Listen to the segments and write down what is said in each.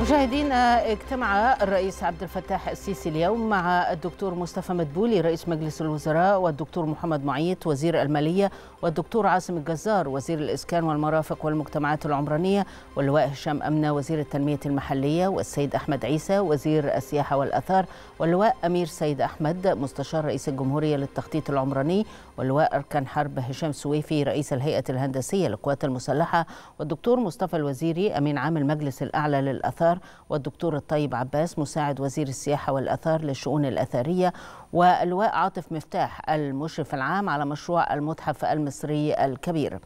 مشاهدينا اجتمع الرئيس عبد الفتاح السيسي اليوم مع الدكتور مصطفى مدبولي رئيس مجلس الوزراء والدكتور محمد معيط وزير المالية والدكتور عاصم الجزار وزير الإسكان والمرافق والمجتمعات العمرانية واللواء هشام أمنة وزير التنمية المحلية والسيد أحمد عيسى وزير السياحة والأثار واللواء أمير سيد أحمد مستشار رئيس الجمهورية للتخطيط العمراني واللواء أركان حرب هشام سويفي رئيس الهيئة الهندسية للقوات المسلحة والدكتور مصطفى الوزيري أمين عام المجلس الأعلى للأثار والآثار والدكتور الطيب عباس مساعد وزير السياحة والآثار للشؤون الأثرية واللواء عاطف مفتاح المشرف العام على مشروع المتحف المصري الكبير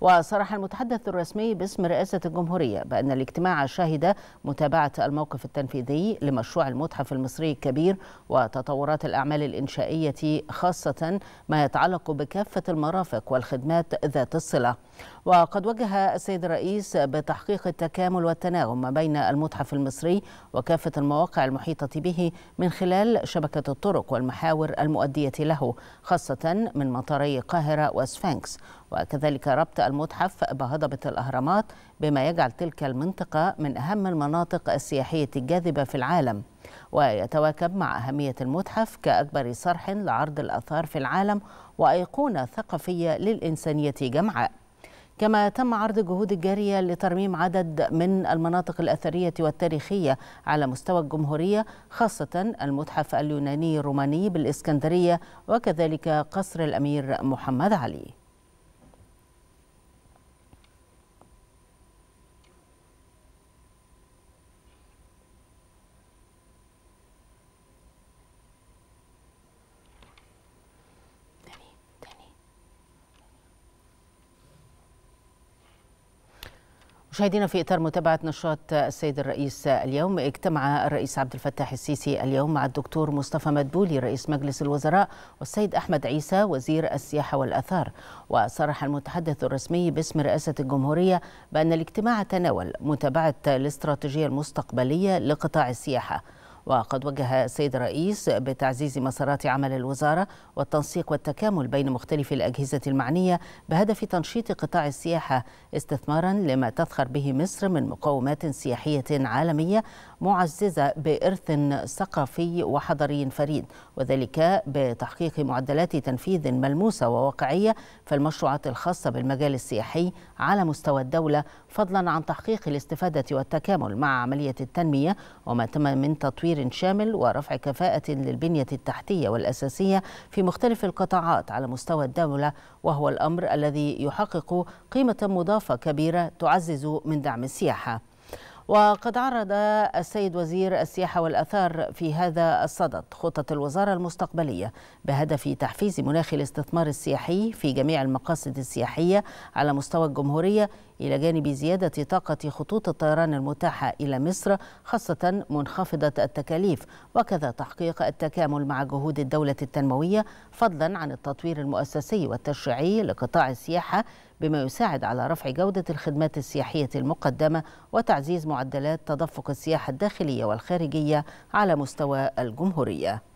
وصرح المتحدث الرسمي باسم رئاسة الجمهورية بأن الاجتماع شهد متابعة الموقف التنفيذي لمشروع المتحف المصري الكبير وتطورات الأعمال الإنشائية خاصة ما يتعلق بكافة المرافق والخدمات ذات الصلة وقد وجه السيد الرئيس بتحقيق التكامل والتناغم ما بين المتحف المصري وكافة المواقع المحيطة به من خلال شبكة الطرق والمحيطة المحاور المؤدية له خاصة من مطاري القاهرة وسفنكس وكذلك ربط المتحف بهضبة الأهرامات بما يجعل تلك المنطقة من أهم المناطق السياحية الجاذبة في العالم ويتواكب مع أهمية المتحف كأكبر صرح لعرض الآثار في العالم وأيقونة ثقافية للإنسانية جمعاء كما تم عرض الجهود الجارية لترميم عدد من المناطق الأثرية والتاريخية على مستوى الجمهورية خاصة المتحف اليوناني الروماني بالإسكندرية وكذلك قصر الأمير محمد علي مشاهدينا في إطار متابعة نشاط السيد الرئيس اليوم اجتمع الرئيس عبد الفتاح السيسي اليوم مع الدكتور مصطفى مدبولي رئيس مجلس الوزراء والسيد أحمد عيسى وزير السياحة والأثار وصرح المتحدث الرسمي باسم رئاسة الجمهورية بأن الاجتماع تناول متابعة الاستراتيجية المستقبلية لقطاع السياحة وقد وجه السيد الرئيس بتعزيز مسارات عمل الوزارة والتنسيق والتكامل بين مختلف الأجهزة المعنية بهدف تنشيط قطاع السياحة استثمارا لما تفخر به مصر من مقومات سياحية عالمية معززة بإرث ثقافي وحضري فريد وذلك بتحقيق معدلات تنفيذ ملموسة وواقعية فالمشروعات الخاصة بالمجال السياحي على مستوى الدولة فضلا عن تحقيق الاستفادة والتكامل مع عملية التنمية وما تم من تطوير تطوير شامل ورفع كفاءة للبنية التحتية والأساسية في مختلف القطاعات على مستوى الدولة وهو الأمر الذي يحقق قيمة مضافة كبيرة تعزز من دعم السياحة وقد عرض السيد وزير السياحة والأثار في هذا الصدد خطة الوزارة المستقبلية بهدف تحفيز مناخ الاستثمار السياحي في جميع المقاصد السياحية على مستوى الجمهورية إلى جانب زيادة طاقة خطوط الطيران المتاحة إلى مصر خاصة منخفضة التكاليف وكذا تحقيق التكامل مع جهود الدولة التنموية فضلا عن التطوير المؤسسي والتشريعي لقطاع السياحة بما يساعد على رفع جودة الخدمات السياحية المقدمة وتعزيز معدلات تدفق السياحة الداخلية والخارجية على مستوى الجمهورية